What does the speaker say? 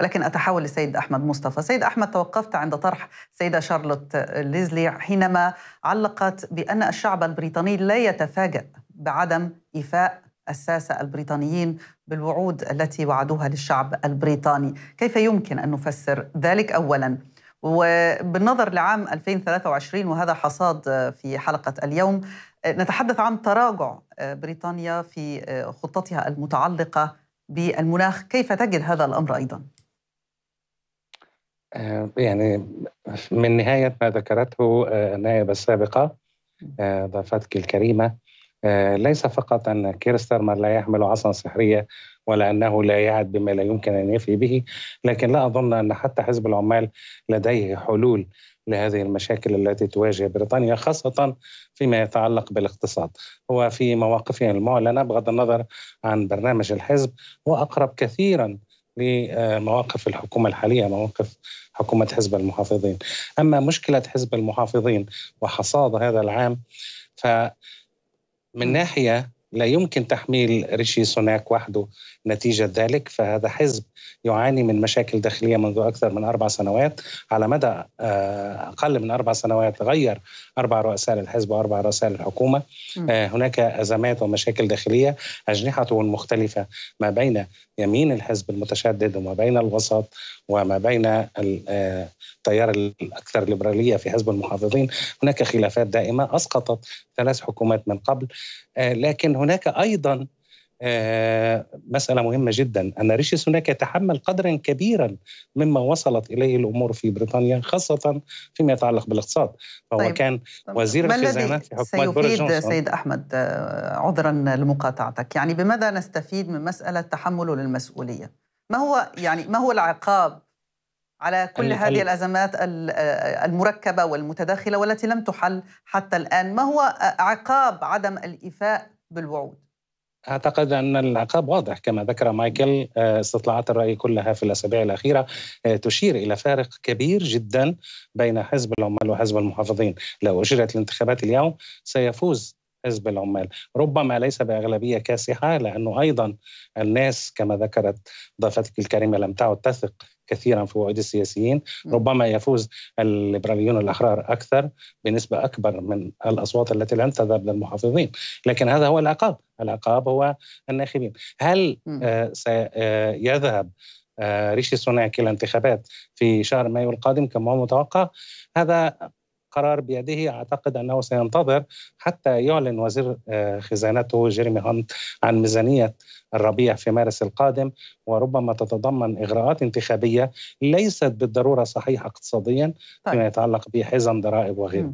ولكن أتحول لسيد أحمد مصطفى سيد أحمد توقفت عند طرح سيدة شارلوت ليزلي حينما علقت بأن الشعب البريطاني لا يتفاجأ بعدم إيفاء الساسة البريطانيين بالوعود التي وعدوها للشعب البريطاني كيف يمكن أن نفسر ذلك أولاً؟ وبالنظر لعام 2023 وهذا حصاد في حلقة اليوم نتحدث عن تراجع بريطانيا في خطتها المتعلقة بالمناخ كيف تجد هذا الأمر أيضا؟ آه، يعني من نهاية ما ذكرته آه، النائبة السابقة آه، ضيفتك الكريمة آه، ليس فقط أن كيرسترمر لا يحمل عصا سحرية ولا أنه لا يعد بما لا يمكن أن يفي به لكن لا أظن أن حتى حزب العمال لديه حلول لهذه المشاكل التي تواجه بريطانيا خاصة فيما يتعلق بالاقتصاد هو في مواقفه المعلنة بغض النظر عن برنامج الحزب هو أقرب كثيرا لمواقف الحكومة الحالية مواقف حكومة حزب المحافظين أما مشكلة حزب المحافظين وحصاد هذا العام ف من ناحيه لا يمكن تحميل ريشي سوناك وحده نتيجة ذلك فهذا حزب يعاني من مشاكل داخلية منذ أكثر من أربع سنوات على مدى آه، أقل من أربع سنوات غير أربع رؤساء للحزب وأربع رؤساء للحكومة آه، هناك أزمات ومشاكل داخلية أجنحته المختلفة ما بين يمين الحزب المتشدد وما بين الوسط وما بين آه، التيار الأكثر ليبرالية في حزب المحافظين هناك خلافات دائمة أسقطت ثلاث حكومات من قبل لكن هناك هناك ايضا آه، مسألة مهمة جدا أن ريشي سوناك يتحمل قدرا كبيرا مما وصلت إليه الأمور في بريطانيا خاصة فيما يتعلق بالاقتصاد فهو طيب. كان وزير الخزانة في حكومة بوريس سيد أحمد آه، عذرا لمقاطعتك يعني بماذا نستفيد من مسألة تحمله للمسؤولية ما هو يعني ما هو العقاب على كل هذه الأزمات آه، المركبة والمتداخلة والتي لم تحل حتى الآن ما هو عقاب عدم الإيفاء بالوعود أعتقد أن العقاب واضح كما ذكر مايكل آه، استطلاعات الرأي كلها في الأسابيع الأخيرة آه، تشير إلى فارق كبير جدا بين حزب العمال وحزب المحافظين لو أجرت الانتخابات اليوم سيفوز حزب العمال ربما ليس بأغلبية كاسحة لأنه أيضا الناس كما ذكرت ضيفتك الكريمة لم تعد تثق كثيرا في وعود السياسيين ربما يفوز الليبراليون الأحرار أكثر بنسبة أكبر من الأصوات التي لن تذهب للمحافظين لكن هذا هو العقاب العقاب هو الناخبين هل آه، سيذهب آه، آه، ريشي سوناك إلى الانتخابات في شهر مايو القادم كما هو متوقع هذا القرار بيده اعتقد انه سينتظر حتى يعلن وزير آه، خزانته جيريمي هانت عن ميزانيه الربيع في مارس القادم وربما تتضمن اغراءات انتخابيه ليست بالضروره صحيحه اقتصاديا طيب. فيما يتعلق بحزم ضرائب وغيره.